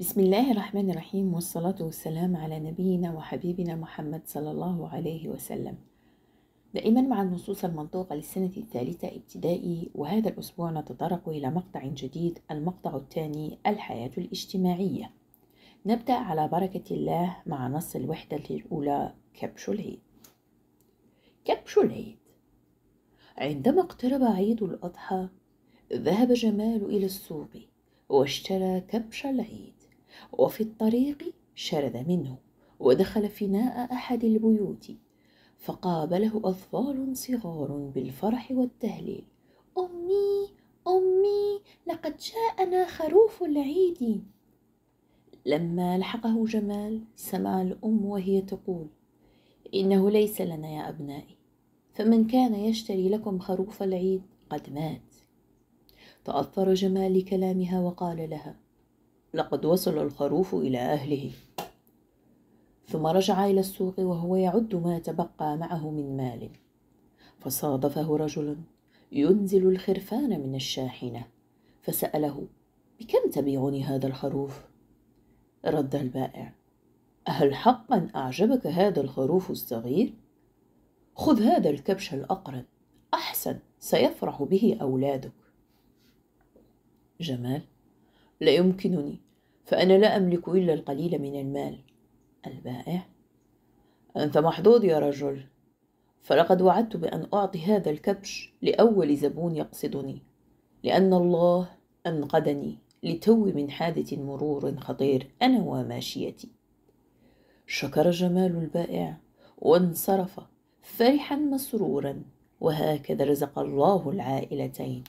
بسم الله الرحمن الرحيم والصلاة والسلام على نبينا وحبيبنا محمد صلى الله عليه وسلم دائما مع النصوص المنطوقة للسنة الثالثة ابتدائي وهذا الأسبوع نتطرق إلى مقطع جديد المقطع الثاني الحياة الاجتماعية نبدأ على بركة الله مع نص الوحدة الأولى كبش العيد كبش العيد عندما اقترب عيد الأضحى ذهب جمال إلى السوق واشترى كبش العيد وفي الطريق شرد منه ودخل فناء أحد البيوت فقابله أطفال صغار بالفرح والتهليل أمي أمي لقد جاءنا خروف العيد لما لحقه جمال سمع الأم وهي تقول إنه ليس لنا يا أبنائي فمن كان يشتري لكم خروف العيد قد مات تأثر جمال لكلامها وقال لها لقد وصل الخروف إلى أهله ثم رجع إلى السوق وهو يعد ما تبقى معه من مال فصادفه رجل ينزل الخرفان من الشاحنة فسأله بكم تبيعني هذا الخروف؟ رد البائع أهل حقا أعجبك هذا الخروف الصغير؟ خذ هذا الكبش الأقرن أحسن سيفرح به أولادك جمال لا يمكنني فأنا لا أملك إلا القليل من المال البائع أنت محظوظ يا رجل فلقد وعدت بأن أعطي هذا الكبش لأول زبون يقصدني لأن الله أنقذني لتو من حادث مرور خطير أنا وماشيتي شكر جمال البائع وانصرف فرحا مسرورا وهكذا رزق الله العائلتين